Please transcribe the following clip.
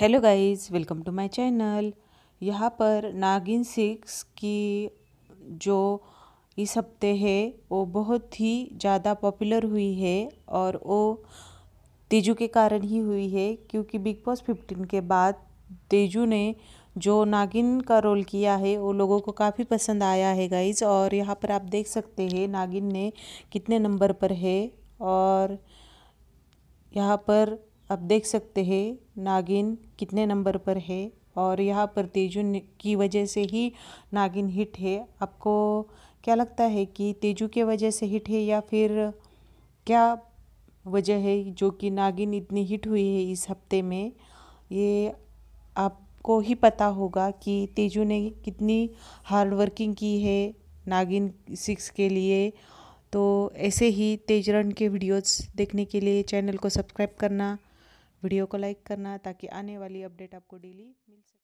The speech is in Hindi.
hello guys welcome to my channel यहाँ पर नागिन सिक्स की जो इस हफ्ते है वो बहुत ही ज़्यादा पॉपुलर हुई है और वो तेजू के कारण ही हुई है क्योंकि बिग बॉस फिफ्टीन के बाद तेजू ने जो नागिन का रोल किया है वो लोगों को काफ़ी पसंद आया है गाइज और यहाँ पर आप देख सकते हैं नागिन ने कितने नंबर पर है और यहाँ पर आप देख सकते हैं नागिन कितने नंबर पर है और यहाँ पर तेजू की वजह से ही नागिन हिट है आपको क्या लगता है कि तेजू के वजह से हिट है या फिर क्या वजह है जो कि नागिन इतनी हिट हुई है इस हफ्ते में ये आपको ही पता होगा कि तेजू ने कितनी हार्ड वर्किंग की है नागिन सिक्स के लिए तो ऐसे ही तेजरन के वीडियोस देखने के लिए चैनल को सब्सक्राइब करना वीडियो को लाइक करना ताकि आने वाली अपडेट आपको डेली मिल सके